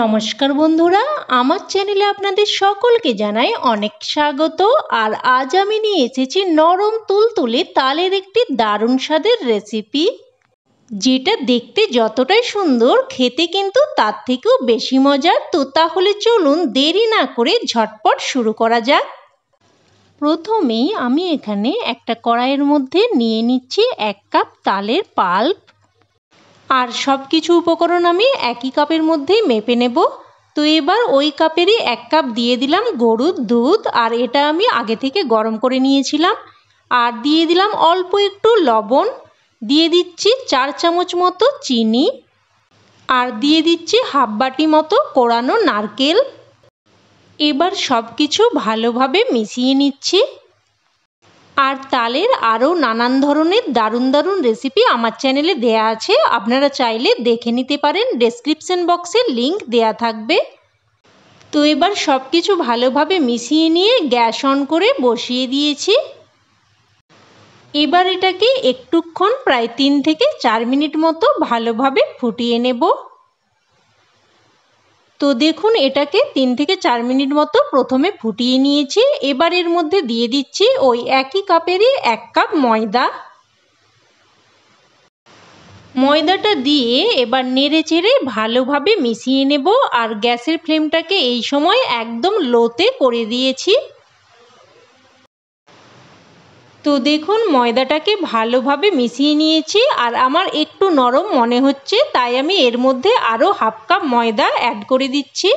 নমস্কার বন্ধুরা আমার চ্যানেলে আপনাদের সকলকে জানাই অনেক স্বাগত আর আজ আমি নিয়ে এসেছি নরম তুলতুলে তালের একটি দারুণ স্বাদের রেসিপি যেটা দেখতে যতটাই সুন্দর খেতে কিন্তু তার থেকেও বেশি মজার তো তাহলে চলুন দেরি না করে ঝটপট শুরু করা যাক প্রথমেই আমি এখানে একটা কড়াইয়ের মধ্যে নিয়ে নিচ্ছি এক কাপ তালের পাল্প আর সব কিছু উপকরণ আমি একই কাপের মধ্যেই মেপে নেব তো এবার ওই কাপেরই এক কাপ দিয়ে দিলাম গরুর দুধ আর এটা আমি আগে থেকে গরম করে নিয়েছিলাম আর দিয়ে দিলাম অল্প একটু লবণ দিয়ে দিচ্ছি চার চামচ মতো চিনি আর দিয়ে দিচ্ছি হাফ বাটি মতো কোড়ানো নারকেল এবার সব কিছু ভালোভাবে মিশিয়ে নিচ্ছি আর তালের আরও নানান ধরনের দারুণ দারুণ রেসিপি আমার চ্যানেলে দেয়া আছে আপনারা চাইলে দেখে নিতে পারেন ডেসক্রিপশন বক্সে লিংক দেয়া থাকবে তো এবার সব কিছু ভালোভাবে মিশিয়ে নিয়ে গ্যাস অন করে বসিয়ে দিয়েছি এবার এটাকে একটুক্ষণ প্রায় তিন থেকে চার মিনিট মতো ভালোভাবে ফুটিয়ে নেব তো দেখুন এটাকে তিন থেকে চার মিনিট মতো প্রথমে ফুটিয়ে নিয়েছি এবার এর মধ্যে দিয়ে দিচ্ছি ওই একই কাপেরই এক কাপ ময়দা ময়দাটা দিয়ে এবার নেড়ে চেড়ে ভালোভাবে মিশিয়ে নেব আর গ্যাসের ফ্লেমটাকে এই সময় একদম লোতে করে দিয়েছি তো দেখুন ময়দাটাকে ভালোভাবে মিশিয়ে নিয়েছি আর আমার একটু নরম মনে হচ্ছে তাই আমি এর মধ্যে আরও হাফ কাপ ময়দা অ্যাড করে দিচ্ছি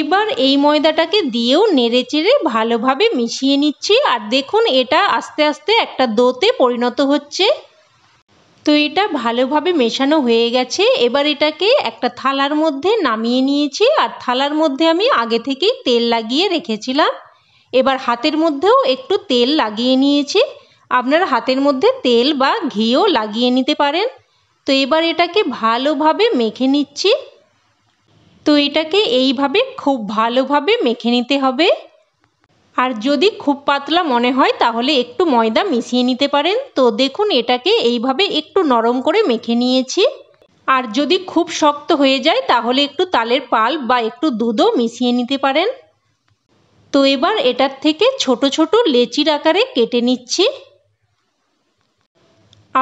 এবার এই ময়দাটাকে দিয়েও নেড়েচেড়ে ভালোভাবে মিশিয়ে নিচ্ছি আর দেখুন এটা আস্তে আস্তে একটা দোতে পরিণত হচ্ছে তো এটা ভালোভাবে মেশানো হয়ে গেছে এবার এটাকে একটা থালার মধ্যে নামিয়ে নিয়েছি আর থালার মধ্যে আমি আগে থেকেই তেল লাগিয়ে রেখেছিলাম এবার হাতের মধ্যেও একটু তেল লাগিয়ে নিয়েছি আপনার হাতের মধ্যে তেল বা ঘিও লাগিয়ে নিতে পারেন তো এবার এটাকে ভালোভাবে মেখে নিচ্ছি তো এটাকে এইভাবে খুব ভালোভাবে মেখে নিতে হবে আর যদি খুব পাতলা মনে হয় তাহলে একটু ময়দা মিশিয়ে নিতে পারেন তো দেখুন এটাকে এইভাবে একটু নরম করে মেখে নিয়েছি আর যদি খুব শক্ত হয়ে যায় তাহলে একটু তালের পাল বা একটু দুধও মিশিয়ে নিতে পারেন তো এবার এটার থেকে ছোট ছোট লেচির আকারে কেটে নিচ্ছি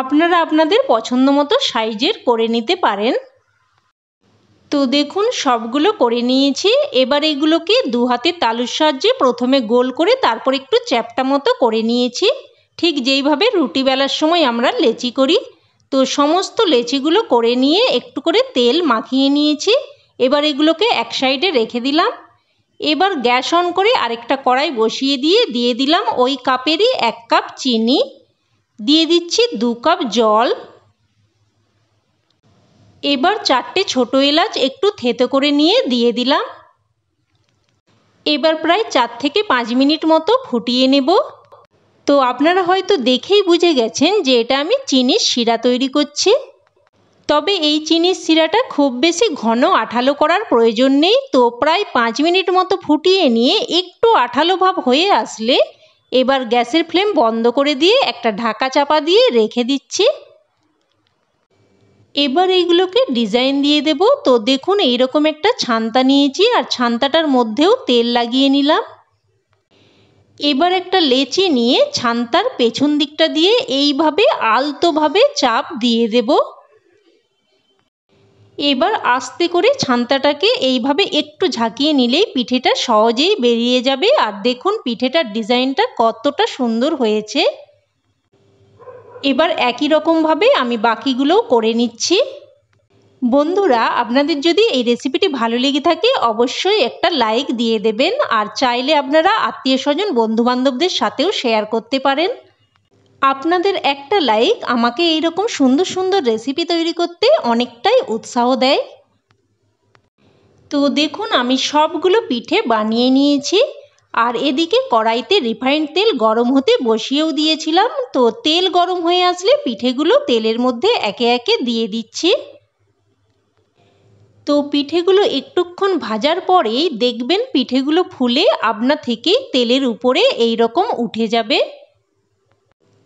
আপনারা আপনাদের পছন্দ মতো সাইজের করে নিতে পারেন তো দেখুন সবগুলো করে নিয়েছি এবার এগুলোকে দু হাতে তালুর সাহায্যে প্রথমে গোল করে তারপর একটু চ্যাপটা মতো করে নিয়েছি ঠিক যেইভাবে রুটি বেলার সময় আমরা লেচি করি তো সমস্ত লেচিগুলো করে নিয়ে একটু করে তেল মাখিয়ে নিয়েছি এবার এগুলোকে এক সাইডে রেখে দিলাম এবার গ্যাস অন করে আরেকটা কড়াই বসিয়ে দিয়ে দিয়ে দিলাম ওই কাপেরই এক কাপ চিনি দিয়ে দিচ্ছি দু কাপ জল এবার চারটে ছোট এলাচ একটু থেতো করে নিয়ে দিয়ে দিলাম এবার প্রায় চার থেকে পাঁচ মিনিট মতো ফুটিয়ে নেব তো আপনারা হয়তো দেখেই বুঝে গেছেন যে এটা আমি চিনির শিরা তৈরি করছি তবে এই চিনির শিরাটা খুব বেশি ঘন আঠালো করার প্রয়োজন নেই তো প্রায় পাঁচ মিনিট মতো ফুটিয়ে নিয়ে একটু আঠালো ভাব হয়ে আসলে এবার গ্যাসের ফ্লেম বন্ধ করে দিয়ে একটা ঢাকা চাপা দিয়ে রেখে দিচ্ছি এবার এইগুলোকে ডিজাইন দিয়ে দেব তো দেখুন এইরকম একটা ছান্তা নিয়েছি আর ছান্তাটার মধ্যেও তেল লাগিয়ে নিলাম এবার একটা লেচি নিয়ে ছান্তার পেছন দিকটা দিয়ে এইভাবে আলতোভাবে চাপ দিয়ে দেবো এবার আস্তে করে ছান্তাটাকে এইভাবে একটু ঝাঁকিয়ে নিলেই পিঠেটা সহজেই বেরিয়ে যাবে আর দেখুন পিঠেটার ডিজাইনটা কতটা সুন্দর হয়েছে এবার একই রকমভাবে আমি বাকিগুলোও করে নিচ্ছি বন্ধুরা আপনাদের যদি এই রেসিপিটি ভালো লেগে থাকে অবশ্যই একটা লাইক দিয়ে দেবেন আর চাইলে আপনারা আত্মীয় স্বজন বন্ধুবান্ধবদের সাথেও শেয়ার করতে পারেন আপনাদের একটা লাইক আমাকে এইরকম সুন্দর সুন্দর রেসিপি তৈরি করতে অনেকটাই উৎসাহ দেয় তো দেখুন আমি সবগুলো পিঠে বানিয়ে নিয়েছি আর এদিকে কড়াইতে রিফাইন্ড তেল গরম হতে বসিয়েও দিয়েছিলাম তো তেল গরম হয়ে আসলে পিঠেগুলো তেলের মধ্যে একে একে দিয়ে দিচ্ছি তো পিঠেগুলো একটুক্ষণ ভাজার পরেই দেখবেন পিঠেগুলো ফুলে আপনা থেকেই তেলের উপরে এই রকম উঠে যাবে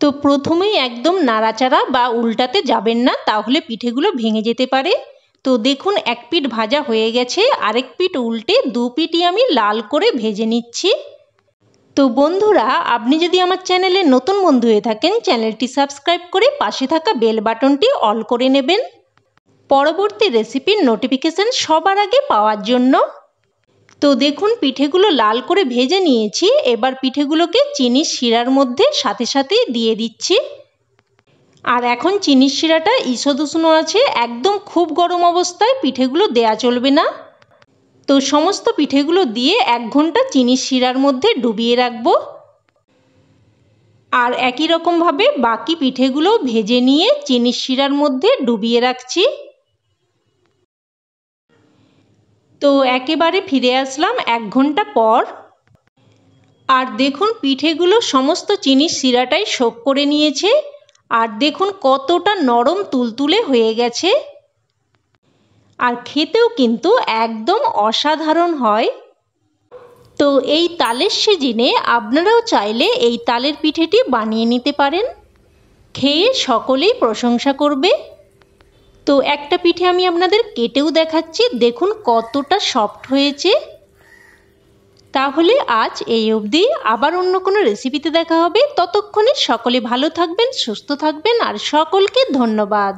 তো প্রথমেই একদম নাড়াচাড়া বা উল্টাতে যাবেন না তাহলে পিঠেগুলো ভেঙে যেতে পারে তো দেখুন এক পিঠ ভাজা হয়ে গেছে আরেক পিঠ উল্টে দু পিঠই আমি লাল করে ভেজে নিচ্ছি তো বন্ধুরা আপনি যদি আমার চ্যানেলে নতুন বন্ধু হয়ে থাকেন চ্যানেলটি সাবস্ক্রাইব করে পাশে থাকা বেল বাটনটি অল করে নেবেন পরবর্তী রেসিপির নোটিফিকেশান সবার আগে পাওয়ার জন্য তো দেখুন পিঠেগুলো লাল করে ভেজে নিয়েছি এবার পিঠেগুলোকে চিনির শিরার মধ্যে সাথে সাথেই দিয়ে দিচ্ছি আর এখন চিনির শিরাটা ঈষদ উষ্ণ আছে একদম খুব গরম অবস্থায় পিঠেগুলো দেয়া চলবে না তো সমস্ত পিঠেগুলো দিয়ে এক ঘন্টা চিনির শিরার মধ্যে ডুবিয়ে রাখবো আর একই রকমভাবে বাকি পিঠেগুলো ভেজে নিয়ে চিনির শিরার মধ্যে ডুবিয়ে রাখছি তো একেবারে ফিরে আসলাম এক ঘন্টা পর আর দেখুন পিঠেগুলো সমস্ত চিনির শিরাটাই শোক করে নিয়েছে আর দেখুন কতটা নরম তুলতুলে হয়ে গেছে আর খেতেও কিন্তু একদম অসাধারণ হয় তো এই তালের সিজিনে আপনারাও চাইলে এই তালের পিঠেটি বানিয়ে নিতে পারেন খেয়ে সকলেই প্রশংসা করবে তো একটা পিঠে আমি আপনাদের কেটেও দেখাচ্ছি দেখুন কতটা সফট হয়েছে তাহলে আজ এই অবধি আবার অন্য কোনো রেসিপিতে দেখা হবে ততক্ষণে সকলে ভালো থাকবেন সুস্থ থাকবেন আর সকলকে ধন্যবাদ